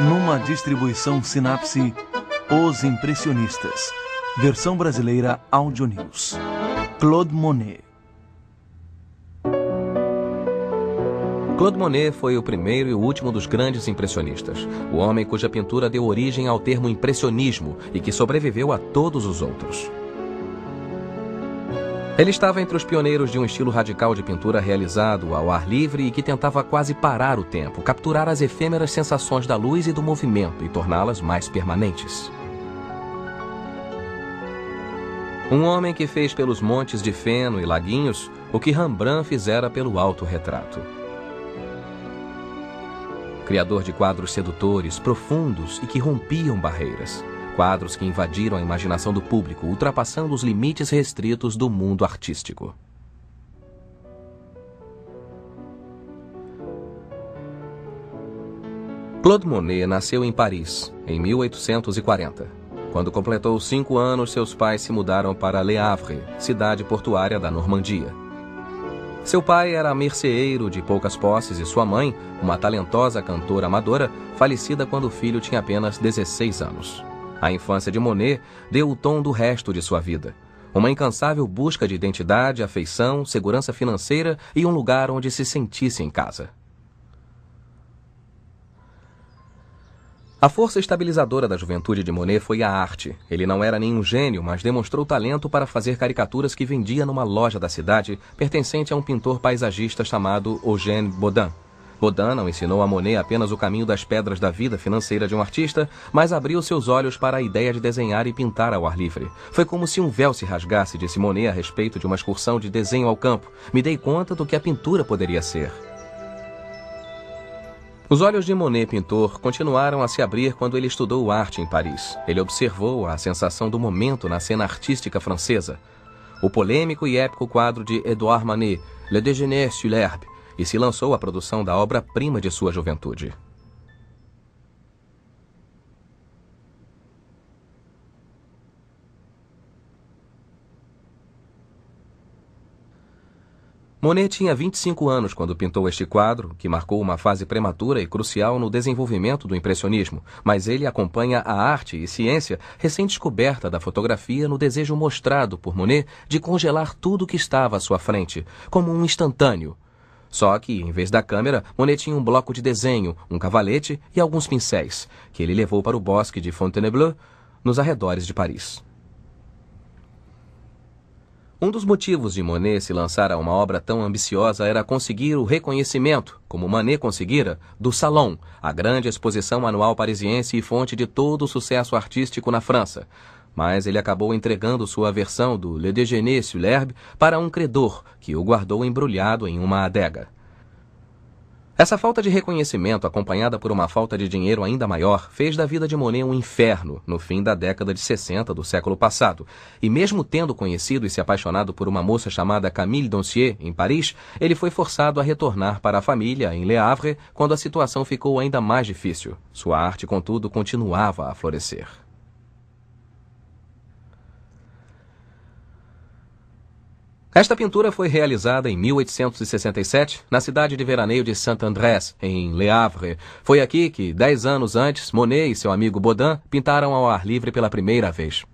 Numa distribuição Sinapse, Os Impressionistas. Versão brasileira Audio News. Claude Monet. Claude Monet foi o primeiro e o último dos grandes impressionistas, o homem cuja pintura deu origem ao termo impressionismo e que sobreviveu a todos os outros. Ele estava entre os pioneiros de um estilo radical de pintura realizado ao ar livre e que tentava quase parar o tempo, capturar as efêmeras sensações da luz e do movimento e torná-las mais permanentes. Um homem que fez pelos montes de feno e laguinhos o que Rembrandt fizera pelo autorretrato. Criador de quadros sedutores, profundos e que rompiam barreiras. Quadros que invadiram a imaginação do público, ultrapassando os limites restritos do mundo artístico. Claude Monet nasceu em Paris, em 1840. Quando completou cinco anos, seus pais se mudaram para Le Havre, cidade portuária da Normandia. Seu pai era merceeiro de poucas posses e sua mãe, uma talentosa cantora amadora, falecida quando o filho tinha apenas 16 anos. A infância de Monet deu o tom do resto de sua vida. Uma incansável busca de identidade, afeição, segurança financeira e um lugar onde se sentisse em casa. A força estabilizadora da juventude de Monet foi a arte. Ele não era nenhum gênio, mas demonstrou talento para fazer caricaturas que vendia numa loja da cidade, pertencente a um pintor paisagista chamado Eugène Baudin. Rodin não ensinou a Monet apenas o caminho das pedras da vida financeira de um artista, mas abriu seus olhos para a ideia de desenhar e pintar ao ar livre. Foi como se um véu se rasgasse, disse Monet a respeito de uma excursão de desenho ao campo. Me dei conta do que a pintura poderia ser. Os olhos de Monet, pintor, continuaram a se abrir quando ele estudou arte em Paris. Ele observou a sensação do momento na cena artística francesa. O polêmico e épico quadro de Edouard Manet, Le Déjeuner sur l'herbe, e se lançou à produção da obra-prima de sua juventude. Monet tinha 25 anos quando pintou este quadro, que marcou uma fase prematura e crucial no desenvolvimento do impressionismo, mas ele acompanha a arte e ciência recém-descoberta da fotografia no desejo mostrado por Monet de congelar tudo que estava à sua frente, como um instantâneo, só que, em vez da câmera, Monet tinha um bloco de desenho, um cavalete e alguns pincéis, que ele levou para o bosque de Fontainebleau, nos arredores de Paris. Um dos motivos de Monet se lançar a uma obra tão ambiciosa era conseguir o reconhecimento, como Manet conseguira, do Salon, a grande exposição anual parisiense e fonte de todo o sucesso artístico na França mas ele acabou entregando sua versão do Le Déjeuner sur l'herbe para um credor que o guardou embrulhado em uma adega. Essa falta de reconhecimento, acompanhada por uma falta de dinheiro ainda maior, fez da vida de Monet um inferno no fim da década de 60 do século passado. E mesmo tendo conhecido e se apaixonado por uma moça chamada Camille Doncier, em Paris, ele foi forçado a retornar para a família, em Le Havre, quando a situação ficou ainda mais difícil. Sua arte, contudo, continuava a florescer. Esta pintura foi realizada em 1867 na cidade de veraneio de Saint-Andrés, em Le Havre. Foi aqui que, dez anos antes, Monet e seu amigo Baudin pintaram ao ar livre pela primeira vez.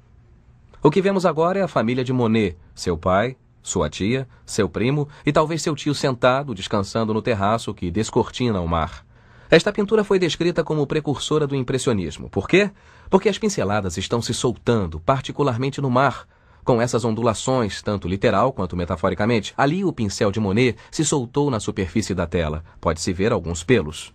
O que vemos agora é a família de Monet, seu pai, sua tia, seu primo e talvez seu tio sentado descansando no terraço que descortina o mar. Esta pintura foi descrita como precursora do impressionismo. Por quê? Porque as pinceladas estão se soltando, particularmente no mar, com essas ondulações, tanto literal quanto metaforicamente, ali o pincel de Monet se soltou na superfície da tela. Pode-se ver alguns pelos.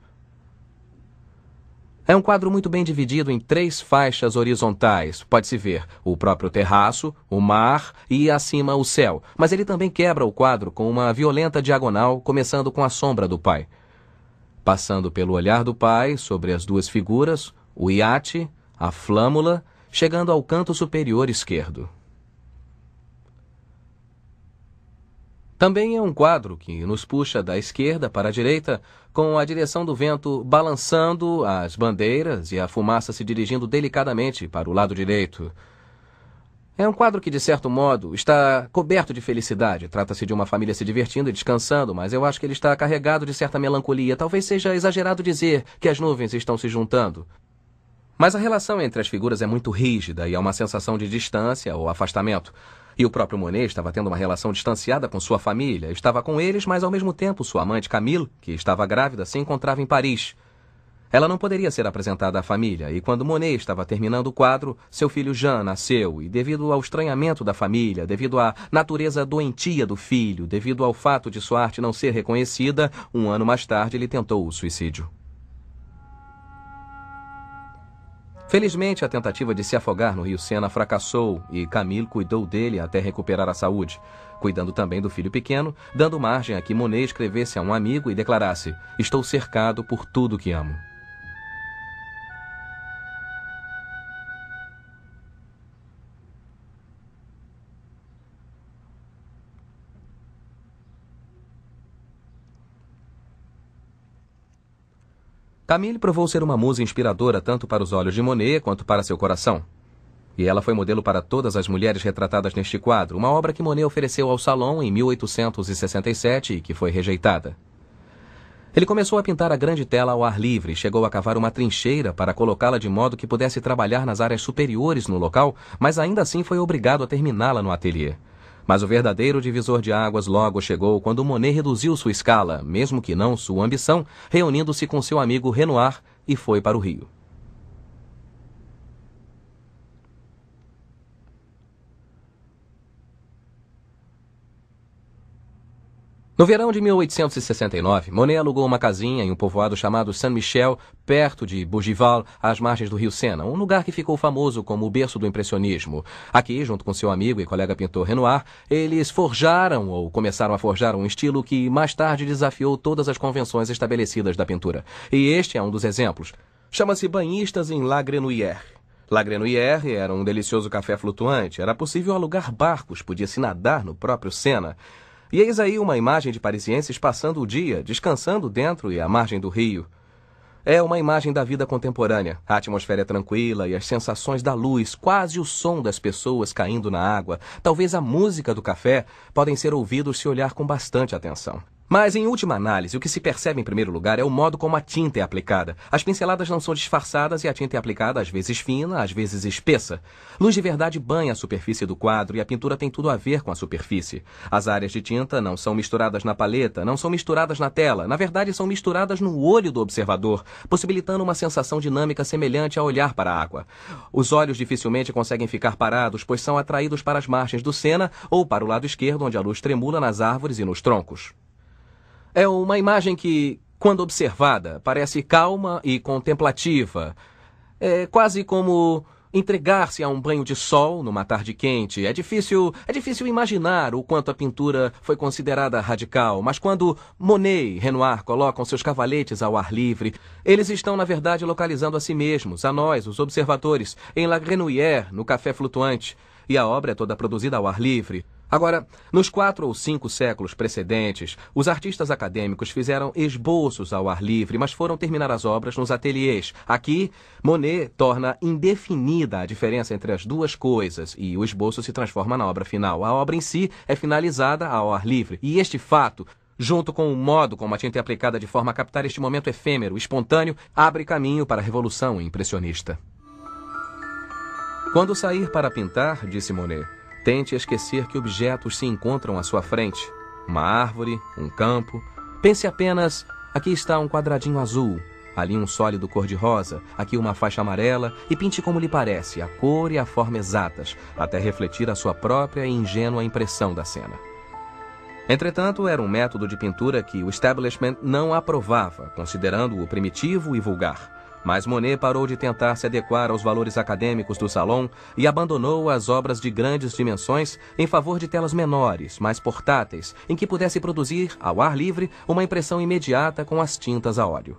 É um quadro muito bem dividido em três faixas horizontais. Pode-se ver o próprio terraço, o mar e acima o céu. Mas ele também quebra o quadro com uma violenta diagonal, começando com a sombra do pai. Passando pelo olhar do pai sobre as duas figuras, o iate, a flâmula, chegando ao canto superior esquerdo. Também é um quadro que nos puxa da esquerda para a direita, com a direção do vento balançando as bandeiras e a fumaça se dirigindo delicadamente para o lado direito. É um quadro que, de certo modo, está coberto de felicidade. Trata-se de uma família se divertindo e descansando, mas eu acho que ele está carregado de certa melancolia. Talvez seja exagerado dizer que as nuvens estão se juntando. Mas a relação entre as figuras é muito rígida e há uma sensação de distância ou afastamento. E o próprio Monet estava tendo uma relação distanciada com sua família. Estava com eles, mas ao mesmo tempo sua amante Camille, que estava grávida, se encontrava em Paris. Ela não poderia ser apresentada à família, e quando Monet estava terminando o quadro, seu filho Jean nasceu, e devido ao estranhamento da família, devido à natureza doentia do filho, devido ao fato de sua arte não ser reconhecida, um ano mais tarde ele tentou o suicídio. Felizmente, a tentativa de se afogar no rio Sena fracassou e Camille cuidou dele até recuperar a saúde, cuidando também do filho pequeno, dando margem a que Monet escrevesse a um amigo e declarasse: Estou cercado por tudo que amo. Camille provou ser uma musa inspiradora tanto para os olhos de Monet quanto para seu coração. E ela foi modelo para todas as mulheres retratadas neste quadro, uma obra que Monet ofereceu ao Salão em 1867 e que foi rejeitada. Ele começou a pintar a grande tela ao ar livre, chegou a cavar uma trincheira para colocá-la de modo que pudesse trabalhar nas áreas superiores no local, mas ainda assim foi obrigado a terminá-la no ateliê. Mas o verdadeiro divisor de águas logo chegou quando Monet reduziu sua escala, mesmo que não sua ambição, reunindo-se com seu amigo Renoir e foi para o Rio. No verão de 1869, Monet alugou uma casinha em um povoado chamado Saint-Michel, perto de Bougival, às margens do rio Sena, um lugar que ficou famoso como o berço do impressionismo. Aqui, junto com seu amigo e colega pintor Renoir, eles forjaram ou começaram a forjar um estilo que mais tarde desafiou todas as convenções estabelecidas da pintura. E este é um dos exemplos. Chama-se Banhistas em La Grenouillère. La Grenouillère era um delicioso café flutuante, era possível alugar barcos, podia se nadar no próprio Sena. E eis aí uma imagem de parisienses passando o dia, descansando dentro e à margem do rio. É uma imagem da vida contemporânea. A atmosfera é tranquila e as sensações da luz, quase o som das pessoas caindo na água, talvez a música do café, podem ser ouvidos se olhar com bastante atenção. Mas, em última análise, o que se percebe em primeiro lugar é o modo como a tinta é aplicada. As pinceladas não são disfarçadas e a tinta é aplicada às vezes fina, às vezes espessa. Luz de verdade banha a superfície do quadro e a pintura tem tudo a ver com a superfície. As áreas de tinta não são misturadas na paleta, não são misturadas na tela, na verdade são misturadas no olho do observador, possibilitando uma sensação dinâmica semelhante a olhar para a água. Os olhos dificilmente conseguem ficar parados, pois são atraídos para as margens do Sena ou para o lado esquerdo, onde a luz tremula nas árvores e nos troncos. É uma imagem que, quando observada, parece calma e contemplativa. É quase como entregar-se a um banho de sol numa tarde quente. É difícil, é difícil imaginar o quanto a pintura foi considerada radical, mas quando Monet e Renoir colocam seus cavaletes ao ar livre, eles estão na verdade localizando a si mesmos, a nós, os observadores, em La Grenouillère, no café flutuante, e a obra é toda produzida ao ar livre. Agora, nos quatro ou cinco séculos precedentes, os artistas acadêmicos fizeram esboços ao ar livre, mas foram terminar as obras nos ateliês. Aqui, Monet torna indefinida a diferença entre as duas coisas e o esboço se transforma na obra final. A obra em si é finalizada ao ar livre, e este fato junto com o modo como a tinta é aplicada de forma a captar este momento efêmero, espontâneo, abre caminho para a revolução impressionista. Quando sair para pintar, disse Monet, Tente esquecer que objetos se encontram à sua frente. Uma árvore, um campo. Pense apenas: aqui está um quadradinho azul, ali um sólido cor-de-rosa, aqui uma faixa amarela, e pinte como lhe parece, a cor e a forma exatas, até refletir a sua própria e ingênua impressão da cena. Entretanto, era um método de pintura que o establishment não aprovava, considerando-o primitivo e vulgar. Mas Monet parou de tentar se adequar aos valores acadêmicos do salão e abandonou as obras de grandes dimensões em favor de telas menores, mais portáteis, em que pudesse produzir, ao ar livre, uma impressão imediata com as tintas a óleo.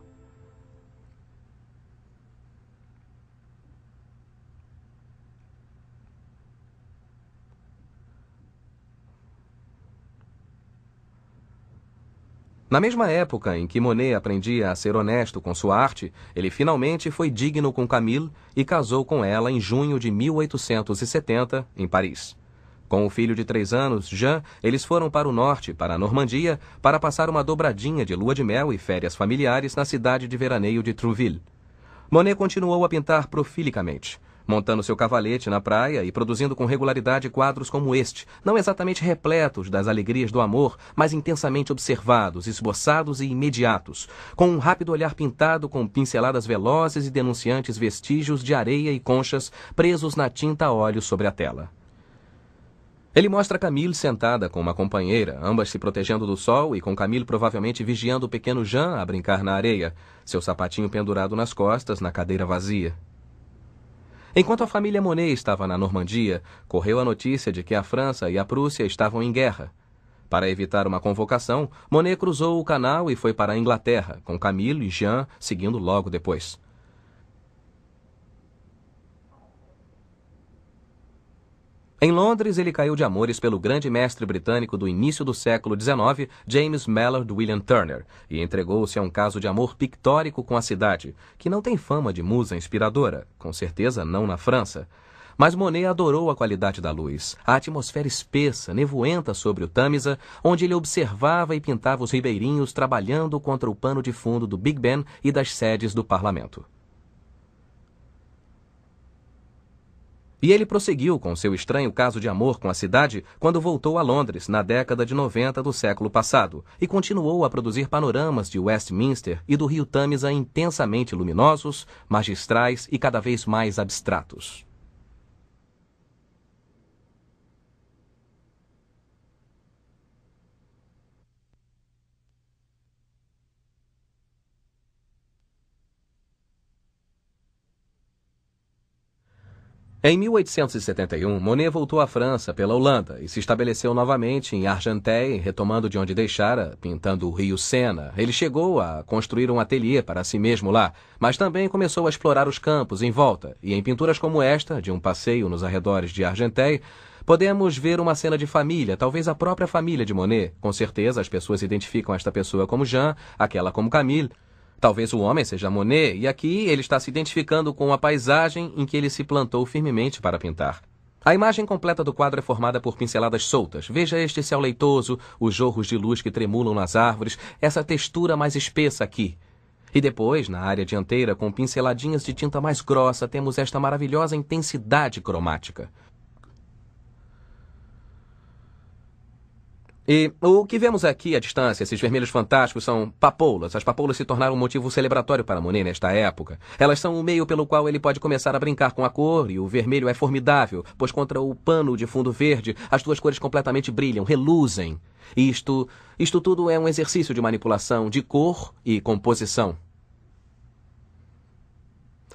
Na mesma época em que Monet aprendia a ser honesto com sua arte, ele finalmente foi digno com Camille e casou com ela em junho de 1870, em Paris. Com o filho de três anos, Jean, eles foram para o norte, para a Normandia, para passar uma dobradinha de lua de mel e férias familiares na cidade de veraneio de Trouville. Monet continuou a pintar profilicamente montando seu cavalete na praia e produzindo com regularidade quadros como este, não exatamente repletos das alegrias do amor, mas intensamente observados, esboçados e imediatos, com um rápido olhar pintado com pinceladas velozes e denunciantes vestígios de areia e conchas presos na tinta a óleo sobre a tela. Ele mostra Camille sentada com uma companheira, ambas se protegendo do sol e com Camille provavelmente vigiando o pequeno Jean a brincar na areia, seu sapatinho pendurado nas costas na cadeira vazia. Enquanto a família Monet estava na Normandia, correu a notícia de que a França e a Prússia estavam em guerra. Para evitar uma convocação, Monet cruzou o canal e foi para a Inglaterra, com Camille e Jean seguindo logo depois. Em Londres, ele caiu de amores pelo grande mestre britânico do início do século XIX, James Mallard William Turner, e entregou-se a um caso de amor pictórico com a cidade, que não tem fama de musa inspiradora, com certeza não na França. Mas Monet adorou a qualidade da luz, a atmosfera espessa, nevoenta sobre o Tamisa, onde ele observava e pintava os ribeirinhos trabalhando contra o pano de fundo do Big Ben e das sedes do parlamento. E ele prosseguiu com seu estranho caso de amor com a cidade quando voltou a Londres na década de 90 do século passado e continuou a produzir panoramas de Westminster e do rio Tamisa intensamente luminosos, magistrais e cada vez mais abstratos. Em 1871, Monet voltou à França pela Holanda e se estabeleceu novamente em Argenteuil, retomando de onde deixara, pintando o rio Sena. Ele chegou a construir um ateliê para si mesmo lá, mas também começou a explorar os campos em volta, e em pinturas como esta, de um passeio nos arredores de Argenteuil, podemos ver uma cena de família, talvez a própria família de Monet. Com certeza as pessoas identificam esta pessoa como Jean, aquela como Camille, Talvez o homem seja Monet, e aqui ele está se identificando com a paisagem em que ele se plantou firmemente para pintar. A imagem completa do quadro é formada por pinceladas soltas. Veja este céu leitoso, os jorros de luz que tremulam nas árvores, essa textura mais espessa aqui. E depois, na área dianteira, com pinceladinhas de tinta mais grossa, temos esta maravilhosa intensidade cromática. E o que vemos aqui à distância, esses vermelhos fantásticos, são papoulas. As papoulas se tornaram um motivo celebratório para Monet nesta época. Elas são o meio pelo qual ele pode começar a brincar com a cor, e o vermelho é formidável, pois contra o pano de fundo verde, as duas cores completamente brilham, reluzem. Isto, isto tudo é um exercício de manipulação de cor e composição.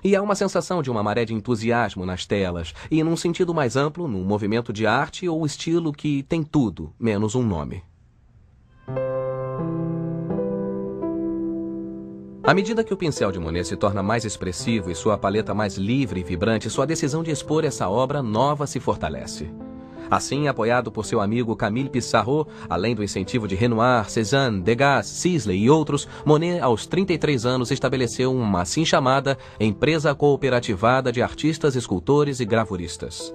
E há uma sensação de uma maré de entusiasmo nas telas, e num sentido mais amplo, num movimento de arte ou estilo que tem tudo, menos um nome. À medida que o pincel de Monet se torna mais expressivo e sua paleta mais livre e vibrante, sua decisão de expor essa obra nova se fortalece. Assim, apoiado por seu amigo Camille Pissarro, além do incentivo de Renoir, Cézanne, Degas, Sisley e outros, Monet, aos 33 anos, estabeleceu uma assim chamada Empresa Cooperativada de Artistas, Escultores e Gravuristas.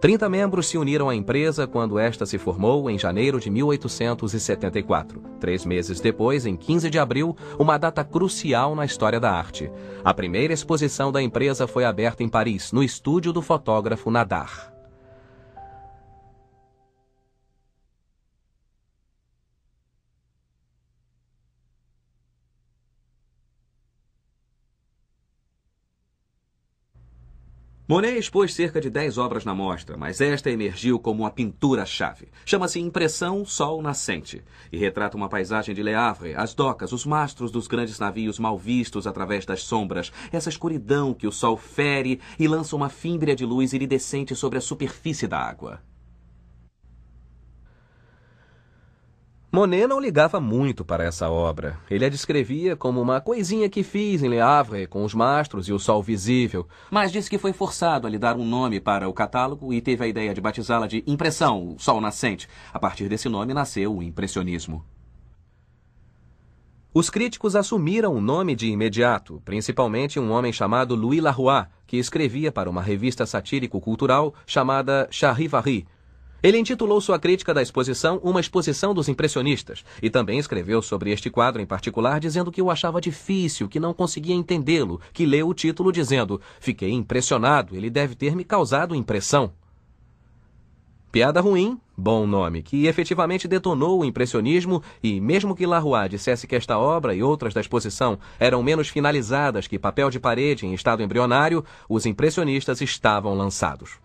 30 membros se uniram à empresa quando esta se formou em janeiro de 1874. Três meses depois, em 15 de abril, uma data crucial na história da arte. A primeira exposição da empresa foi aberta em Paris, no estúdio do fotógrafo Nadar. Monet expôs cerca de 10 obras na mostra, mas esta emergiu como uma pintura-chave. Chama-se Impressão Sol Nascente e retrata uma paisagem de Le Havre, as docas, os mastros dos grandes navios mal vistos através das sombras, essa escuridão que o sol fere e lança uma fímbria de luz iridescente sobre a superfície da água. Monet não ligava muito para essa obra. Ele a descrevia como uma coisinha que fiz em Le Havre com os mastros e o sol visível, mas disse que foi forçado a lhe dar um nome para o catálogo e teve a ideia de batizá-la de Impressão, o Sol Nascente. A partir desse nome nasceu o impressionismo. Os críticos assumiram o nome de imediato, principalmente um homem chamado Louis Laroy, que escrevia para uma revista satírico-cultural chamada Charivari, ele intitulou sua crítica da exposição Uma Exposição dos Impressionistas e também escreveu sobre este quadro em particular, dizendo que o achava difícil, que não conseguia entendê-lo, que leu o título dizendo: Fiquei impressionado, ele deve ter me causado impressão. Piada ruim, bom nome, que efetivamente detonou o impressionismo e, mesmo que Larroy dissesse que esta obra e outras da exposição eram menos finalizadas que papel de parede em estado embrionário, os impressionistas estavam lançados.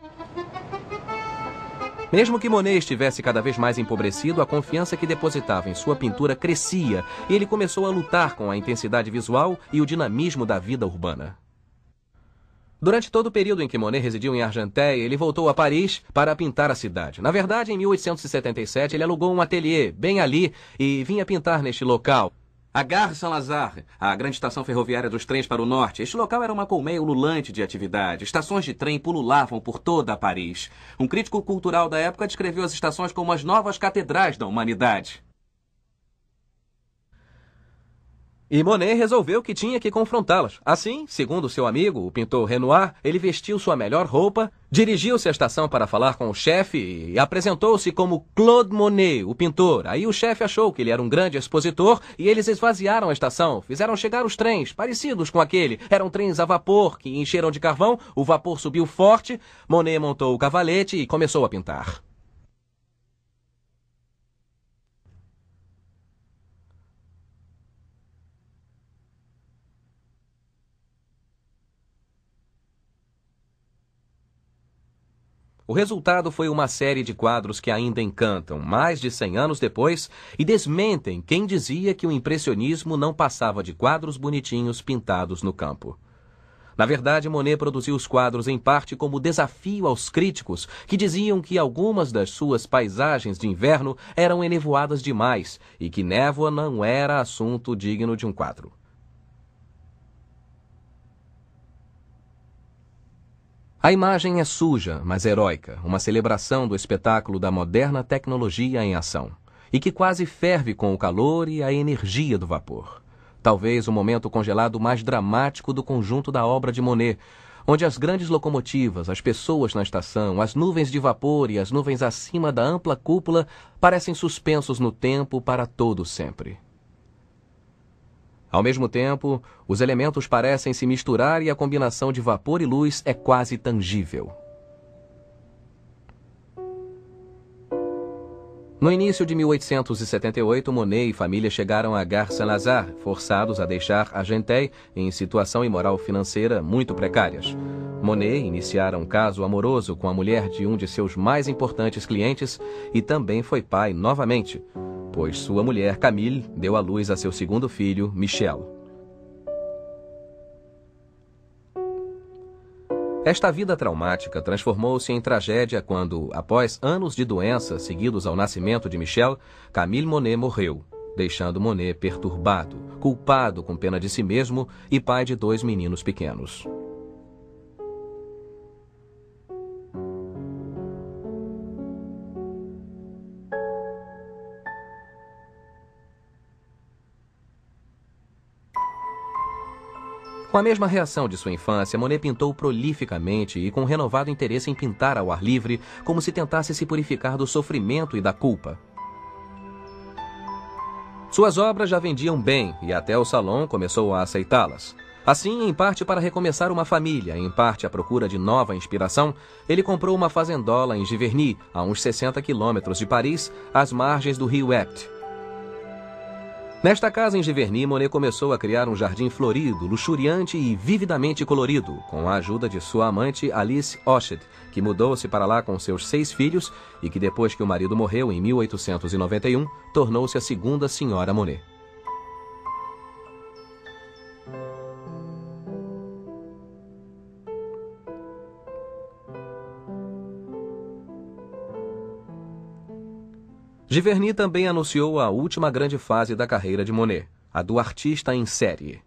Mesmo que Monet estivesse cada vez mais empobrecido, a confiança que depositava em sua pintura crescia e ele começou a lutar com a intensidade visual e o dinamismo da vida urbana. Durante todo o período em que Monet residiu em Argenteuil, ele voltou a Paris para pintar a cidade. Na verdade, em 1877, ele alugou um ateliê bem ali e vinha pintar neste local. A Gare Saint-Lazare, a grande estação ferroviária dos trens para o norte, este local era uma colmeia ululante de atividade. Estações de trem pululavam por toda Paris. Um crítico cultural da época descreveu as estações como as novas catedrais da humanidade. E Monet resolveu que tinha que confrontá-las. Assim, segundo seu amigo, o pintor Renoir, ele vestiu sua melhor roupa, dirigiu-se à estação para falar com o chefe e apresentou-se como Claude Monet, o pintor. Aí o chefe achou que ele era um grande expositor e eles esvaziaram a estação, fizeram chegar os trens, parecidos com aquele. Eram trens a vapor que encheram de carvão, o vapor subiu forte, Monet montou o cavalete e começou a pintar. O resultado foi uma série de quadros que ainda encantam, mais de 100 anos depois, e desmentem quem dizia que o impressionismo não passava de quadros bonitinhos pintados no campo. Na verdade, Monet produziu os quadros em parte como desafio aos críticos que diziam que algumas das suas paisagens de inverno eram enevoadas demais e que névoa não era assunto digno de um quadro. A imagem é suja, mas heróica, uma celebração do espetáculo da moderna tecnologia em ação, e que quase ferve com o calor e a energia do vapor. Talvez o momento congelado mais dramático do conjunto da obra de Monet, onde as grandes locomotivas, as pessoas na estação, as nuvens de vapor e as nuvens acima da ampla cúpula parecem suspensos no tempo para todo sempre. Ao mesmo tempo, os elementos parecem se misturar e a combinação de vapor e luz é quase tangível. No início de 1878, Monet e família chegaram a Gare Saint-Lazare, forçados a deixar Argenteuil em situação e moral financeira muito precárias. Monet iniciara um caso amoroso com a mulher de um de seus mais importantes clientes e também foi pai novamente pois sua mulher Camille deu à luz a seu segundo filho, Michel. Esta vida traumática transformou-se em tragédia quando, após anos de doença seguidos ao nascimento de Michel, Camille Monet morreu, deixando Monet perturbado, culpado com pena de si mesmo e pai de dois meninos pequenos. Com a mesma reação de sua infância, Monet pintou prolificamente e com renovado interesse em pintar ao ar livre, como se tentasse se purificar do sofrimento e da culpa. Suas obras já vendiam bem e até o salão começou a aceitá-las. Assim, em parte para recomeçar uma família, em parte à procura de nova inspiração, ele comprou uma fazendola em Giverny, a uns 60 quilômetros de Paris, às margens do rio Epte. Nesta casa em Giverny, Monet começou a criar um jardim florido, luxuriante e vividamente colorido, com a ajuda de sua amante Alice Oshad, que mudou-se para lá com seus seis filhos e que depois que o marido morreu em 1891, tornou-se a segunda senhora Monet. Giverny também anunciou a última grande fase da carreira de Monet, a do artista em série.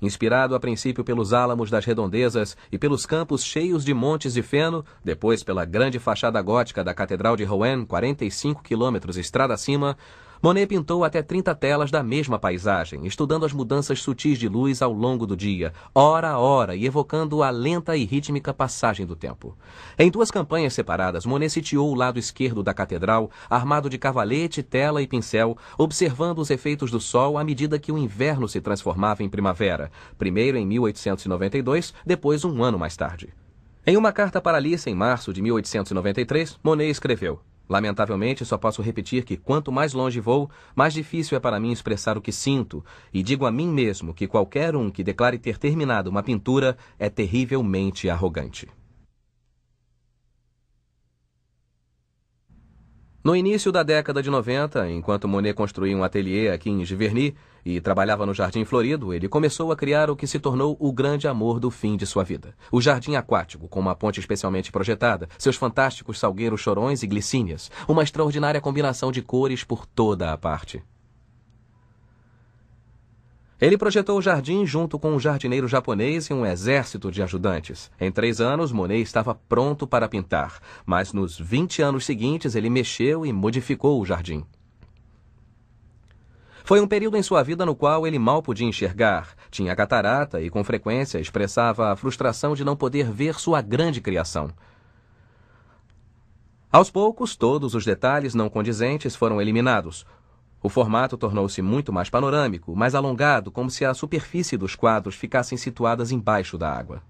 Inspirado a princípio pelos álamos das redondezas e pelos campos cheios de montes de feno, depois pela grande fachada gótica da Catedral de Rouen, 45 quilômetros estrada acima, Monet pintou até 30 telas da mesma paisagem, estudando as mudanças sutis de luz ao longo do dia, hora a hora, e evocando a lenta e rítmica passagem do tempo. Em duas campanhas separadas, Monet sitiou o lado esquerdo da catedral, armado de cavalete, tela e pincel, observando os efeitos do sol à medida que o inverno se transformava em primavera, primeiro em 1892, depois um ano mais tarde. Em uma carta para Alice em março de 1893, Monet escreveu: Lamentavelmente, só posso repetir que quanto mais longe vou, mais difícil é para mim expressar o que sinto, e digo a mim mesmo que qualquer um que declare ter terminado uma pintura é terrivelmente arrogante. No início da década de 90, enquanto Monet construía um ateliê aqui em Giverny e trabalhava no Jardim Florido, ele começou a criar o que se tornou o grande amor do fim de sua vida. O jardim aquático, com uma ponte especialmente projetada, seus fantásticos salgueiros chorões e glicínias, uma extraordinária combinação de cores por toda a parte. Ele projetou o jardim junto com um jardineiro japonês e um exército de ajudantes. Em três anos, Monet estava pronto para pintar, mas nos 20 anos seguintes ele mexeu e modificou o jardim. Foi um período em sua vida no qual ele mal podia enxergar, tinha catarata e com frequência expressava a frustração de não poder ver sua grande criação. Aos poucos, todos os detalhes não condizentes foram eliminados. O formato tornou-se muito mais panorâmico, mais alongado, como se a superfície dos quadros ficassem situadas embaixo da água.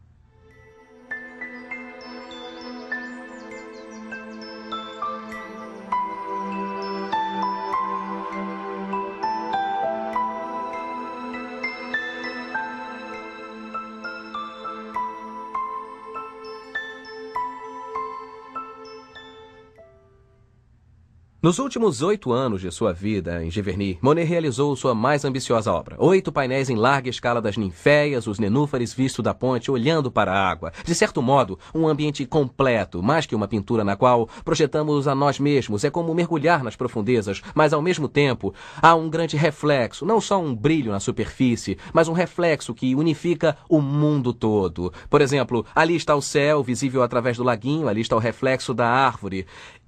Nos últimos oito anos de sua vida em Giverny, Monet realizou sua mais ambiciosa obra. Oito painéis em larga escala das ninféias, os nenúfares visto da ponte olhando para a água. De certo modo, um ambiente completo, mais que uma pintura na qual projetamos a nós mesmos. É como mergulhar nas profundezas, mas ao mesmo tempo há um grande reflexo, não só um brilho na superfície, mas um reflexo que unifica o mundo todo. Por exemplo, ali está o céu, visível através do laguinho, ali está o reflexo da árvore.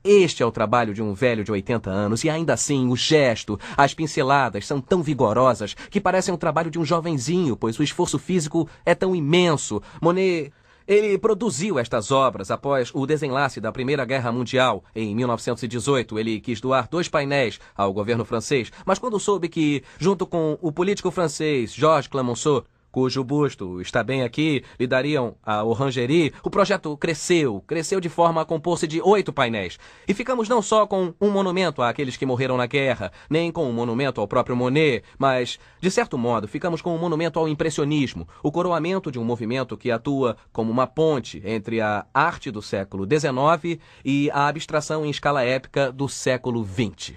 Este é o trabalho de um velho de 80 anos e ainda assim o gesto, as pinceladas são tão vigorosas que parecem o trabalho de um jovenzinho, pois o esforço físico é tão imenso. Monet ele produziu estas obras após o desenlace da Primeira Guerra Mundial. Em 1918, ele quis doar dois painéis ao governo francês, mas quando soube que, junto com o político francês Georges Clemenceau, cujo busto está bem aqui, lhe dariam a Orangerie, o projeto cresceu, cresceu de forma a compor-se de oito painéis. E ficamos não só com um monumento àqueles que morreram na guerra, nem com um monumento ao próprio Monet, mas, de certo modo, ficamos com um monumento ao impressionismo, o coroamento de um movimento que atua como uma ponte entre a arte do século XIX e a abstração em escala épica do século XX.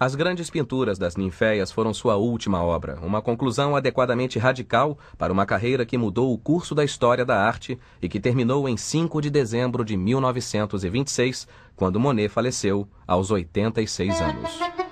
As grandes pinturas das ninféias foram sua última obra, uma conclusão adequadamente radical para uma carreira que mudou o curso da história da arte e que terminou em 5 de dezembro de 1926, quando Monet faleceu aos 86 anos.